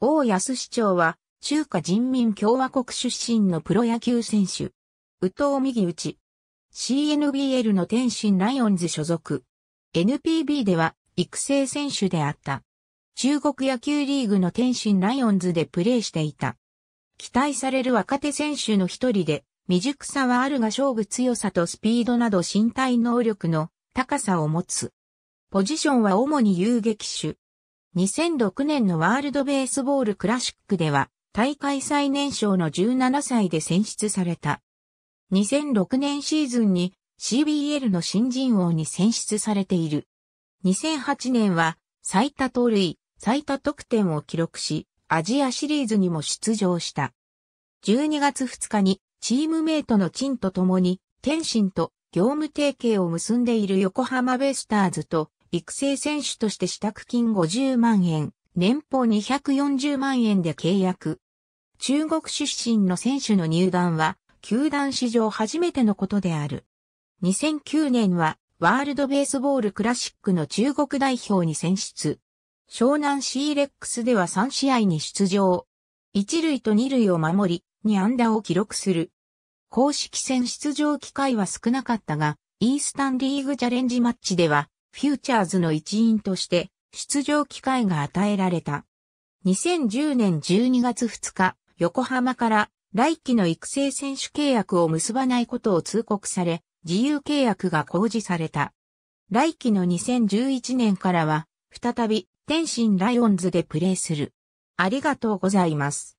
大安市長は、中華人民共和国出身のプロ野球選手。宇藤右内。CNBL の天津ライオンズ所属。NPB では育成選手であった。中国野球リーグの天津ライオンズでプレーしていた。期待される若手選手の一人で、未熟さはあるが勝負強さとスピードなど身体能力の高さを持つ。ポジションは主に遊撃手。2006年のワールドベースボールクラシックでは大会最年少の17歳で選出された。2006年シーズンに CBL の新人王に選出されている。2008年は最多盗塁、最多得点を記録し、アジアシリーズにも出場した。12月2日にチームメイトの陳と共に天心と業務提携を結んでいる横浜ベイスターズと育成選手として支度金50万円、年俸240万円で契約。中国出身の選手の入団は、球団史上初めてのことである。2009年は、ワールドベースボールクラシックの中国代表に選出。湘南シーレックスでは3試合に出場。1塁と2塁を守り、2安打を記録する。公式戦出場機会は少なかったが、イースタンリーグチャレンジマッチではフューチャーズの一員として出場機会が与えられた。2010年12月2日、横浜から来季の育成選手契約を結ばないことを通告され、自由契約が公示された。来季の2011年からは、再び天津ライオンズでプレーする。ありがとうございます。